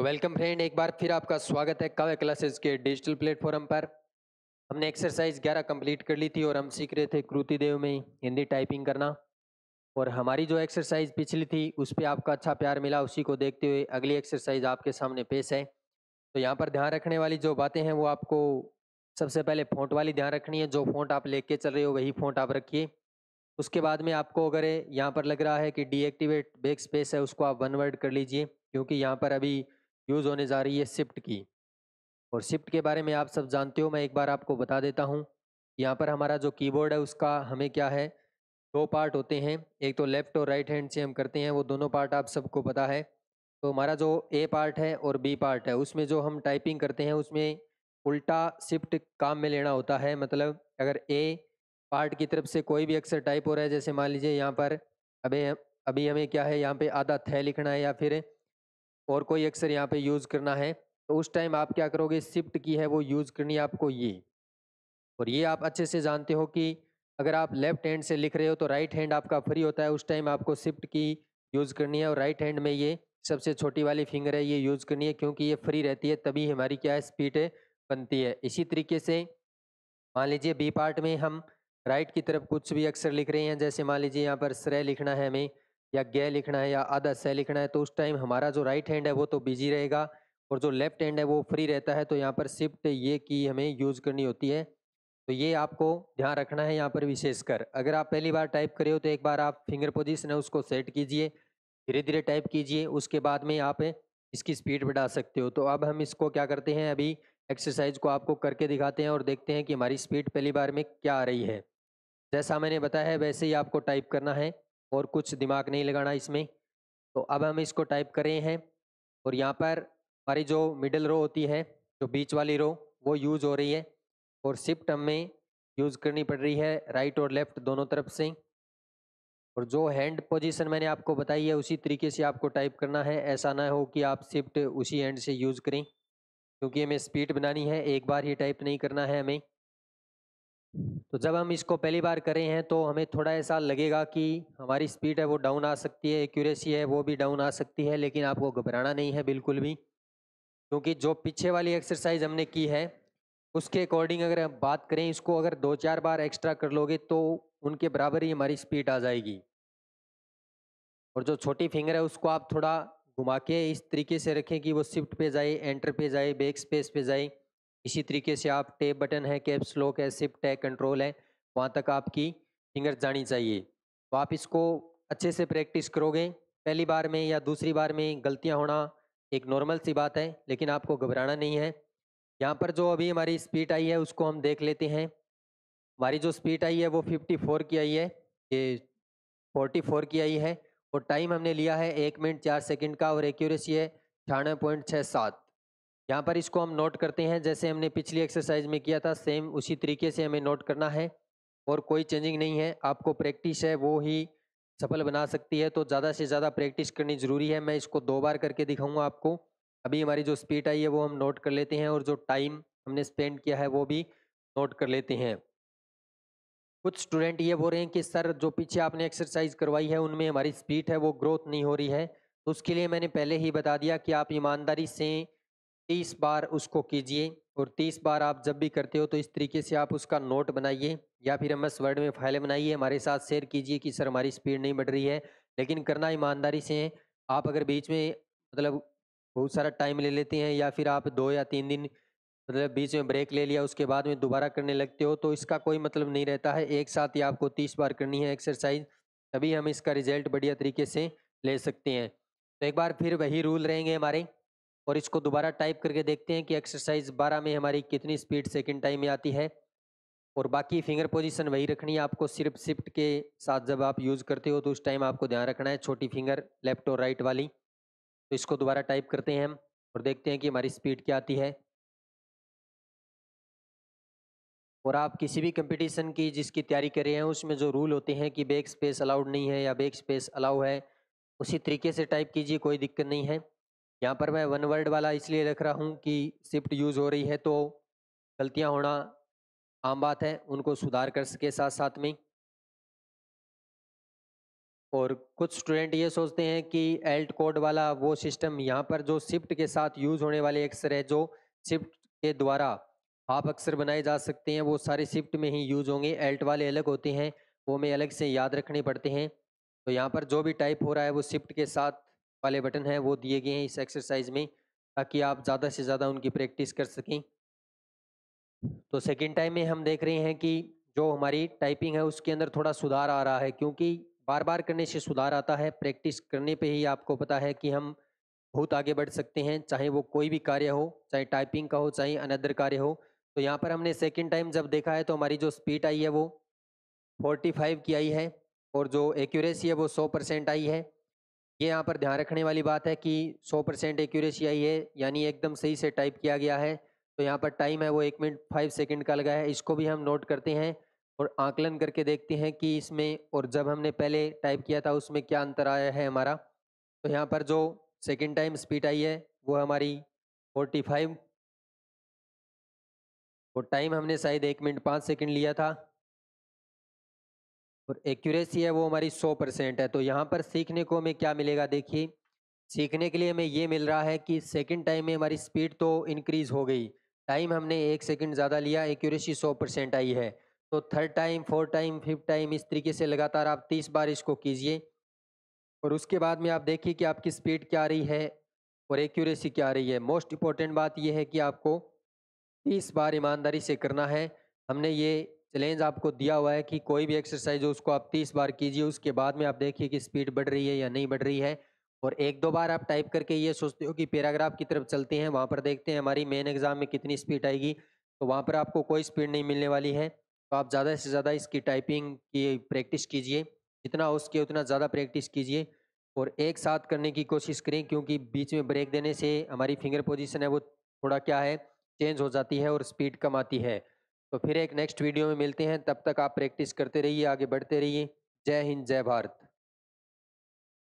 welcome friend एक बार फिर आपका स्वागत है कव्य क्लासेस के डिजिटल प्लेटफॉर्म पर हमने एक्सरसाइज 11 कंप्लीट कर ली थी और हम सीख रहे थे कृति देव में हिंदी टाइपिंग करना और हमारी जो एक्सरसाइज पिछली थी उस पर आपका अच्छा प्यार मिला उसी को देखते हुए अगली एक्सरसाइज आपके सामने पेश है तो यहाँ पर ध्यान रखने वाली जो बातें हैं वो आपको सबसे पहले फ़ोंट वाली ध्यान रखनी है जो फ़ोंट आप लेके चल रहे हो वही फ़ोंट आप रखिए उसके बाद में आपको अगर यहाँ पर लग रहा है कि डीएक्टिवेट बेक स्पेस है उसको आप वन वर्ड कर लीजिए क्योंकि यहाँ पर अभी यूज़ होने जा रही है शिफ्ट की और शिफ्ट के बारे में आप सब जानते हो मैं एक बार आपको बता देता हूँ यहाँ पर हमारा जो कीबोर्ड है उसका हमें क्या है दो पार्ट होते हैं एक तो लेफ्ट और राइट हैंड से हम करते हैं वो दोनों पार्ट आप सबको पता है तो हमारा जो ए पार्ट है और बी पार्ट है उसमें जो हम टाइपिंग करते हैं उसमें उल्टा शिफ्ट काम में लेना होता है मतलब अगर ए पार्ट की तरफ से कोई भी अक्षर टाइप हो रहा है जैसे मान लीजिए यहाँ पर अभी अभी हमें क्या है यहाँ पे आधा थे लिखना है या फिर और कोई अक्सर यहाँ पे यूज़ करना है तो उस टाइम आप क्या करोगे शिफ्ट की है वो यूज़ करनी है आपको ये और ये आप अच्छे से जानते हो कि अगर आप लेफ्ट हैंड से लिख रहे हो तो राइट हैंड आपका फ्री होता है उस टाइम आपको शिफ्ट की यूज़ करनी है और राइट हैंड में ये सबसे छोटी वाली फिंगर है ये यूज़ करनी है क्योंकि ये फ्री रहती है तभी हमारी क्या है स्पीड बनती है इसी तरीके से मान लीजिए बी पार्ट में हम राइट की तरफ कुछ भी अक्सर लिख रहे हैं जैसे मान लीजिए यहाँ पर श्रेय लिखना है हमें या गै लिखना है या आधा से लिखना है तो उस टाइम हमारा जो राइट हैंड है वो तो बिजी रहेगा और जो लेफ्ट हैंड है वो फ्री रहता है तो यहाँ पर शिफ्ट ये की हमें यूज़ करनी होती है तो ये आपको ध्यान रखना है यहाँ पर विशेषकर अगर आप पहली बार टाइप करें हो तो एक बार आप फिंगर पोजिशन है उसको सेट कीजिए धीरे धीरे टाइप कीजिए उसके बाद में आप इसकी स्पीड बढ़ा सकते हो तो अब हम इसको क्या करते हैं अभी एक्सरसाइज को आपको करके दिखाते हैं और देखते हैं कि हमारी स्पीड पहली बार में क्या आ रही है जैसा मैंने बताया है वैसे ही आपको टाइप करना है और कुछ दिमाग नहीं लगाना इसमें तो अब हम इसको टाइप करें हैं और यहाँ पर हमारी जो मिडल रो होती है जो बीच वाली रो वो यूज़ हो रही है और शिफ्ट हमें यूज़ करनी पड़ रही है राइट और लेफ़्ट दोनों तरफ से और जो हैंड पोजीशन मैंने आपको बताई है उसी तरीके से आपको टाइप करना है ऐसा ना हो कि आप शिफ्ट उसी हैंड से यूज़ करें क्योंकि हमें स्पीड बनानी है एक बार ही टाइप नहीं करना है हमें तो जब हम इसको पहली बार करें हैं तो हमें थोड़ा ऐसा लगेगा कि हमारी स्पीड है वो डाउन आ सकती है एक्यूरेसी है वो भी डाउन आ सकती है लेकिन आपको घबराना नहीं है बिल्कुल भी क्योंकि जो पीछे वाली एक्सरसाइज हमने की है उसके अकॉर्डिंग अगर हम बात करें इसको अगर दो चार बार एक्स्ट्रा कर लोगे तो उनके बराबर ही हमारी स्पीड आ जाएगी और जो छोटी फिंगर है उसको आप थोड़ा घुमा के इस तरीके से रखें कि वो शिफ्ट पे जाए एंटर पे जाए बैक स्पेस पे जाए इसी तरीके से आप टेप बटन है कैप्स लॉक है सिप टैग कंट्रोल है वहाँ तक आपकी फिंगर जानी चाहिए तो आप इसको अच्छे से प्रैक्टिस करोगे पहली बार में या दूसरी बार में गलतियाँ होना एक नॉर्मल सी बात है लेकिन आपको घबराना नहीं है यहाँ पर जो अभी हमारी स्पीड आई है उसको हम देख लेते हैं हमारी जो स्पीड आई है वो 54 की आई है ये 44 की आई है और टाइम हमने लिया है एक मिनट चार सेकंड का और एक्यूरेसी है छियानवे पॉइंट छः सात यहाँ पर इसको हम नोट करते हैं जैसे हमने पिछली एक्सरसाइज में किया था सेम उसी तरीके से हमें नोट करना है और कोई चेंजिंग नहीं है आपको प्रैक्टिस है वो ही सफल बना सकती है तो ज़्यादा से ज़्यादा प्रैक्टिस करनी ज़रूरी है मैं इसको दो बार करके दिखाऊंगा आपको अभी हमारी जो स्पीड आई है वो हम नोट कर लेते हैं और जो टाइम हमने स्पेंड किया है वो भी नोट कर लेते हैं कुछ स्टूडेंट ये बोल रहे हैं कि सर जो पीछे आपने एक्सरसाइज करवाई है उनमें हमारी स्पीड है वो ग्रोथ नहीं हो रही है तो उसके लिए मैंने पहले ही बता दिया कि आप ईमानदारी से तीस बार उसको कीजिए और तीस बार आप जब भी करते हो तो इस तरीके से आप उसका नोट बनाइए या फिर एम एस वर्ड में फाइल बनाइए हमारे साथ शेयर कीजिए कि सर हमारी स्पीड नहीं बढ़ रही है लेकिन करना ईमानदारी से है आप अगर बीच में मतलब बहुत सारा टाइम ले लेते हैं या फिर आप दो या तीन दिन मतलब बीच में ब्रेक ले लिया उसके बाद में दोबारा करने लगते हो तो इसका कोई मतलब नहीं रहता है एक साथ ही आपको तीस बार करनी है एक्सरसाइज तभी हम इसका रिजल्ट बढ़िया तरीके से ले सकते हैं तो एक बार फिर वही रूल रहेंगे हमारे और इसको दोबारा टाइप करके देखते हैं कि एक्सरसाइज 12 में हमारी कितनी स्पीड सेकेंड टाइम में आती है और बाकी फिंगर पोजीशन वही रखनी है आपको सिर्फ शिफ्ट के साथ जब आप यूज़ करते हो तो उस टाइम आपको ध्यान रखना है छोटी फिंगर लेफ्ट और राइट वाली तो इसको दोबारा टाइप करते हैं हम और देखते हैं कि हमारी स्पीड क्या आती है और आप किसी भी कंपटीशन की जिसकी तैयारी कर रहे हैं उसमें जो रूल होते हैं कि बैक स्पेस अलाउड नहीं है या बैक स्पेस अलाउ है उसी तरीके से टाइप कीजिए कोई दिक्कत नहीं है यहाँ पर मैं वन वर्ड वाला इसलिए रख रहा हूँ कि शिफ्ट यूज़ हो रही है तो गलतियाँ होना आम बात है उनको सुधार कर सके साथ साथ में और कुछ स्टूडेंट ये सोचते हैं कि एल्ट कोड वाला वो सिस्टम यहाँ पर जो शिफ्ट के साथ यूज़ होने वाले अक्सर है जो शिफ्ट के द्वारा आप अक्सर बनाए जा सकते हैं वो सारे शिफ्ट में ही यूज होंगे एल्ट वाले अलग होते हैं वो हमें अलग से याद रखने पड़ते हैं तो यहाँ पर जो भी टाइप हो रहा है वो शिफ्ट के साथ वाले बटन हैं वो दिए गए हैं इस एक्सरसाइज में ताकि आप ज़्यादा से ज़्यादा उनकी प्रैक्टिस कर सकें तो सेकेंड टाइम में हम देख रहे हैं कि जो हमारी टाइपिंग है उसके अंदर थोड़ा सुधार आ रहा है क्योंकि बार बार करने से सुधार आता है प्रैक्टिस करने पे ही आपको पता है कि हम बहुत आगे बढ़ सकते हैं चाहे वो कोई भी कार्य हो चाहे टाइपिंग का हो चाहे अनदर कार्य हो तो यहाँ पर हमने सेकेंड टाइम जब देखा है तो हमारी जो स्पीड आई है वो फोर्टी फाइव की आई है और जो एक्यूरेसी है वो सौ परसेंट आई है ये यहाँ पर ध्यान रखने वाली बात है कि 100 परसेंट एक्यूरेसी आई है यानी एकदम सही से टाइप किया गया है तो यहाँ पर टाइम है वो एक मिनट फाइव सेकेंड का लगा है इसको भी हम नोट करते हैं और आकलन करके देखते हैं कि इसमें और जब हमने पहले टाइप किया था उसमें क्या अंतर आया है हमारा तो यहाँ पर जो सेकेंड टाइम स्पीड आई है वो हमारी फोर्टी फाइव और टाइम हमने शायद एक मिनट पाँच सेकेंड लिया था और एक्यूरेसी है वो हमारी सौ परसेंट है तो यहाँ पर सीखने को हमें क्या मिलेगा देखिए सीखने के लिए हमें ये मिल रहा है कि सेकंड टाइम में हमारी स्पीड तो इंक्रीज़ हो गई टाइम हमने एक सेकंड ज़्यादा लिया एक्यूरेसी सौ परसेंट आई है तो third time fourth time fifth time इस तरीके से लगातार आप तीस बार इसको कीजिए और उसके बाद में आप देखिए कि आपकी स्पीड क्या आ रही है और एक्यूरेसी क्या आ रही है मोस्ट इंपॉर्टेंट बात यह है कि आपको तीस बार ईमानदारी से करना है हमने ये चैलेंज आपको दिया हुआ है कि कोई भी एक्सरसाइज हो उसको आप तीस बार कीजिए उसके बाद में आप देखिए कि स्पीड बढ़ रही है या नहीं बढ़ रही है और एक दो बार आप टाइप करके ये सोचते हो कि पैराग्राफ की तरफ चलते हैं वहाँ पर देखते हैं हमारी मेन एग्जाम में कितनी स्पीड आएगी तो वहाँ पर आपको कोई स्पीड नहीं मिलने वाली है तो आप ज़्यादा से ज़्यादा इसकी टाइपिंग की प्रैक्टिस कीजिए जितना हो सके उतना ज़्यादा प्रैक्टिस कीजिए और एक साथ करने की कोशिश करें क्योंकि बीच में ब्रेक देने से हमारी फिंगर पोजिशन है वो थोड़ा क्या है चेंज हो जाती है और स्पीड कम आती है तो फिर एक नेक्स्ट वीडियो में मिलते हैं तब तक आप प्रैक्टिस करते रहिए आगे बढ़ते रहिए जय हिंद जय भारत